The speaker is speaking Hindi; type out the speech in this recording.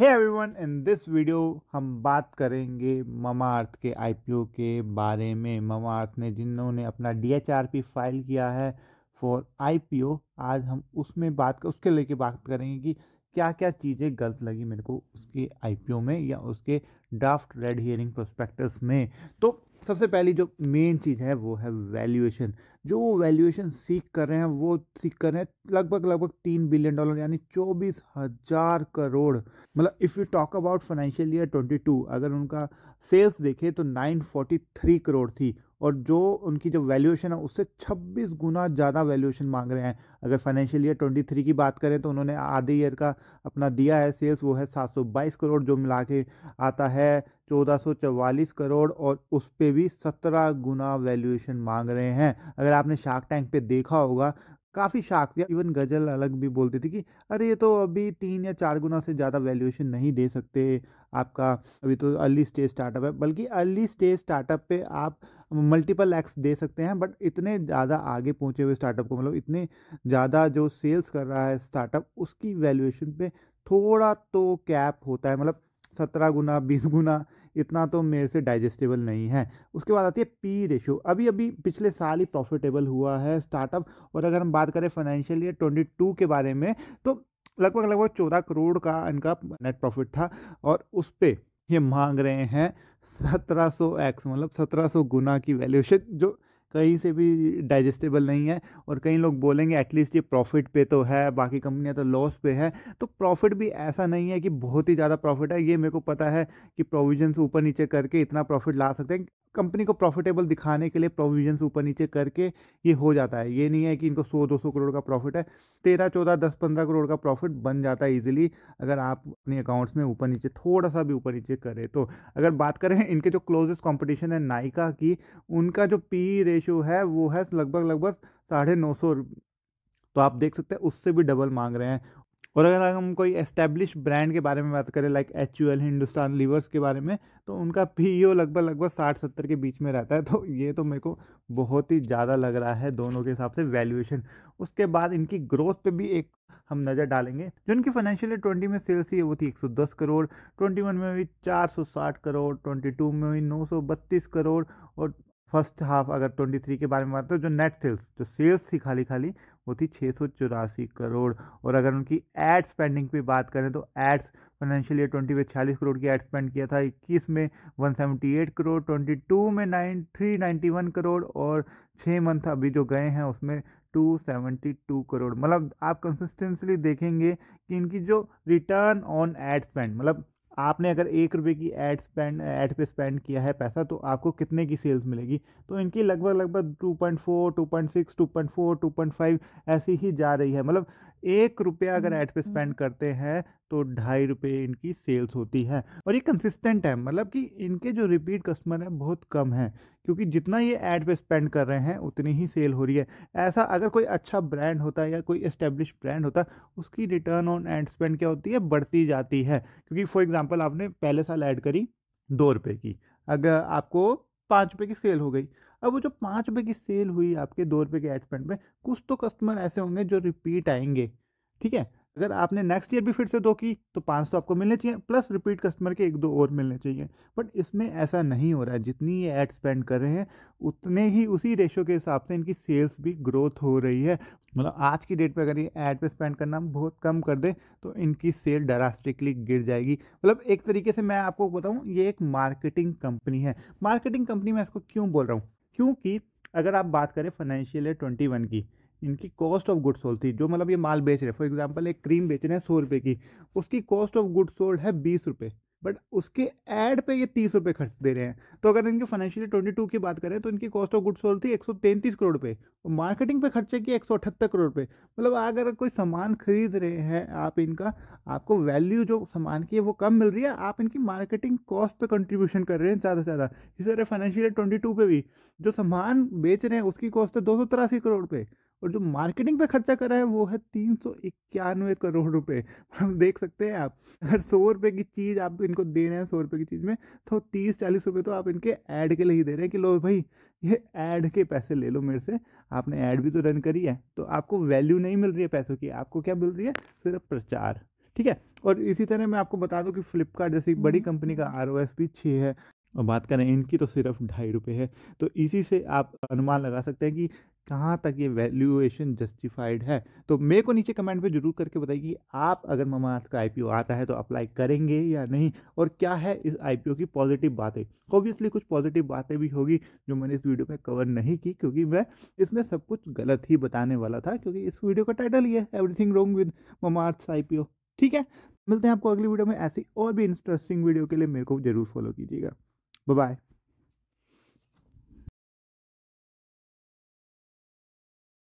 है एवरीवन इन दिस वीडियो हम बात करेंगे अर्थ के आईपीओ के बारे में अर्थ ने जिन्होंने अपना डीएचआरपी फाइल किया है फॉर आईपीओ आज हम उसमें बात कर उसके लेके बात करेंगे कि क्या क्या चीज़ें गलत लगी मेरे को उसके आईपीओ में या उसके ड्राफ्ट रेड हियरिंग प्रोस्पेक्टस में तो सबसे पहली जो मेन चीज़ है वो है वैल्यूएशन जो वो वैल्यूएशन सीख कर रहे हैं वो सीख कर रहे हैं लगभग लगभग तीन बिलियन डॉलर यानी चौबीस हज़ार करोड़ मतलब if you talk about financial year twenty two अगर उनका सेल्स देखें तो नाइन फोर्टी थ्री करोड़ थी और जो उनकी जो वैल्यूएशन है उससे 26 गुना ज़्यादा वैल्यूएशन मांग रहे हैं अगर फाइनेंशियल ईयर 23 की बात करें तो उन्होंने आधे ईयर का अपना दिया है सेल्स वो है 722 करोड़ जो मिला के आता है चौदह करोड़ और उस पर भी 17 गुना वैल्यूएशन मांग रहे हैं अगर आपने शार्क टैंक पे देखा होगा काफ़ी शाख थी इवन गजल अलग भी बोलती थी कि अरे ये तो अभी तीन या चार गुना से ज़्यादा वैल्यूएशन नहीं दे सकते आपका अभी तो अर्ली स्टेज स्टार्टअप है बल्कि अर्ली स्टेज स्टार्टअप पे आप मल्टीपल एक्स दे सकते हैं बट इतने ज़्यादा आगे पहुँचे हुए स्टार्टअप को मतलब इतने ज़्यादा जो सेल्स कर रहा है स्टार्टअप उसकी वैल्यूएशन पे थोड़ा तो कैप होता है मतलब सत्रह गुना बीस गुना इतना तो मेरे से डाइजेस्टेबल नहीं है उसके बाद आती है पी रेशो अभी अभी पिछले साल ही प्रॉफिटेबल हुआ है स्टार्टअप और अगर हम बात करें फाइनेंशियल ईयर ट्वेंटी टू के बारे में तो लगभग लगभग चौदह करोड़ का इनका नेट प्रॉफिट था और उस पर ये मांग रहे हैं सत्रह सौ एक्स मतलब सत्रह सौ गुना की वैल्यूशन जो कहीं से भी डाइजेस्टेबल नहीं है और कई लोग बोलेंगे एटलीस्ट ये प्रॉफिट पे तो है बाकी कंपनियां तो लॉस पे है तो प्रॉफिट भी ऐसा नहीं है कि बहुत ही ज़्यादा प्रॉफिट है ये मेरे को पता है कि प्रोविजंस ऊपर नीचे करके इतना प्रॉफिट ला सकते हैं कंपनी को प्रॉफिटेबल दिखाने के लिए प्रोविजन ऊपर नीचे करके ये हो जाता है ये नहीं है कि इनको सौ दो सौ करोड़ का प्रॉफिट है तेरह चौदह दस पंद्रह करोड़ का प्रॉफिट बन जाता है इजीली अगर आप अपने अकाउंट्स में ऊपर नीचे थोड़ा सा भी ऊपर नीचे करें तो अगर बात करें इनके जो क्लोजेस्ट कॉम्पिटिशन है नाइका की उनका जो पी रेशो है वो है लगभग लगभग साढ़े नौ सौ तो आप देख सकते हैं उससे भी डबल मांग रहे हैं और अगर हम कोई एस्टेब्लिश ब्रांड के बारे में बात करें like H U L Hindustan Levers के बारे में तो उनका पी ई ओ लगभग लगभग साठ सत्तर के बीच में रहता है तो ये तो मेरे को बहुत ही ज़्यादा लग रहा है दोनों के हिसाब से वैल्यूएशन उसके बाद इनकी ग्रोथ पे भी एक हम नज़र डालेंगे जो इनकी फाइनेंशियल ईयर ट्वेंटी में सेल्स थी वो थी दस करोड़ वन में हुई साठ करोड़ टू में हुई बत्तीस करोड़ और फर्स्ट हाफ अगर 23 के बारे में बात करें जो नेट सेल्स जो सेल्स थी खाली खाली वो थी छः सौ चौरासी करोड़ और अगर उनकी एड स्पेंडिंग पे बात करें तो एड्स फाइनेंशियल ईयर ट्वेंटी में छियालीस करोड़ की एड स्पेंड किया था इक्कीस में one seventy eight crore twenty two में nine three ninety one crore और छः मंथ अभी जो गए हैं उसमें टू सेवेंटी टू करोड़ मतलब आप कंसिस्टेंसली देखेंगे कि इनकी जो रिटर्न ऑन एड स्पेंड मतलब आपने अगर एक रुपये की एड स्पेंड एड पे स्पेंड किया है पैसा तो आपको कितने की सेल्स मिलेगी तो इनकी लगभग लगभग two point four two point six two point four two point five ऐसी ही जा रही है मतलब एक रुपया अगर एड हम्म, पे हम्म। स्पेंड करते हैं तो ढाई रुपये इनकी सेल्स होती है और ये कंसिस्टेंट है मतलब कि इनके जो रिपीट कस्टमर हैं बहुत कम हैं क्योंकि जितना ये ऐड पे स्पेंड कर रहे हैं उतनी ही सेल हो रही है ऐसा अगर कोई अच्छा ब्रांड होता है या कोई इस्टेब्लिश ब्रांड होता उसकी रिटर्न ऑन एड स्पेंड क्या होती है बढ़ती जाती है क्योंकि फॉर एग्ज़ाम्पल आपने पहले साल ऐड करी दो रुपये की अगर आपको पाँच रुपये की सेल हो गई अब वो जो पाँच रुपये की सेल हुई आपके दो रुपये के एड स्पेंड पे कुछ तो कस्टमर ऐसे होंगे जो रिपीट आएंगे ठीक है अगर आपने नेक्स्ट ईयर भी फिर से दो की तो पाँच तो आपको मिलने चाहिए प्लस रिपीट कस्टमर के एक दो और मिलने चाहिए बट इसमें ऐसा नहीं हो रहा है जितनी ये एड स्पेंड कर रहे हैं उतने ही उसी रेशो के हिसाब से इनकी सेल्स भी ग्रोथ हो रही है मतलब आज की डेट पे अगर ये एड पे स्पेंड करना बहुत कम कर दे तो इनकी सेल डरास्टिकली गिर जाएगी मतलब एक तरीके से मैं आपको बताऊँ ये एक मार्केटिंग कंपनी है मार्केटिंग कंपनी मैं इसको क्यों बोल रहा हूँ क्योंकि अगर आप बात करें फाइनेंशियल ईयर ट्वेंटी वन की इनकी कॉस्ट ऑफ गुड सोल्ड थी जो मतलब ये माल बेच रहे फॉर एग्जाम्पल एक क्रीम बेच रहे हैं सौ रुपये की उसकी कॉस्ट ऑफ गुड सोल्ड है बीस रुपये बट उसके एड पे ये तीस रुपये खर्च दे रहे हैं तो अगर इनके फाइनेंशियल ट्वेंटी टू की बात करें तो इनकी कॉस्ट ऑफ गुड सोल्ड थी एक सौ तैंतीस करोड़ रुपये और मार्केटिंग पे खर्चे किए एक सौ अठहत्तर करोड़ रुपये मतलब अगर कोई सामान खरीद रहे हैं आप इनका आपको वैल्यू जो सामान की है वो कम मिल रही है आप इनकी मार्केटिंग कॉस्ट पर कंट्रीब्यूशन कर रहे हैं ज़्यादा से ज़्यादा इसी तरह फाइनेंशियल ट्वेंटी टू पर भी जो सामान बेच रहे हैं उसकी कॉस्ट है दो सौ तिरासी करोड़ रुपये और जो मार्केटिंग पे खर्चा करा है वो है तीन सौ इक्यानवे करोड़ रुपए हम देख सकते हैं आप अगर सौ रुपये की चीज़ आप इनको दे रहे हैं सौ रुपए की चीज़ में तो तीस चालीस रुपए तो आप इनके ऐड के लिए ही दे रहे हैं कि लो भाई ये ऐड के पैसे ले लो मेरे से आपने ऐड भी तो रन करी है तो आपको वैल्यू नहीं मिल रही है पैसों की आपको क्या मिल रही है सिर्फ प्रचार ठीक है और इसी तरह मैं आपको बता दूं कि फ्लिपकार्ट जैसी बड़ी हम्म। कंपनी का आर ओ एस भी छः है और बात करें इनकी तो सिर्फ ढाई रुपये है तो इसी से आप अनुमान लगा सकते हैं कि कहाँ तक ये वैल्यूएशन जस्टिफाइड है तो मेरे को नीचे कमेंट में जरूर करके बताइए कि आप अगर ममाथ का आईपीओ आता है तो अप्लाई करेंगे या नहीं और क्या है इस आईपीओ की पॉजिटिव बातें ऑब्वियसली कुछ पॉजिटिव बातें भी होगी जो मैंने इस वीडियो में कवर नहीं की क्योंकि मैं इसमें सब कुछ गलत ही बताने वाला था क्योंकि इस वीडियो का टाइटल ये है एवरीथिंग रॉन्ग विद ममाअर्थ आई ठीक है मिलते हैं आपको अगली वीडियो में ऐसी और भी इंटरेस्टिंग वीडियो के लिए मेरे को जरूर फॉलो कीजिएगा Bye bye.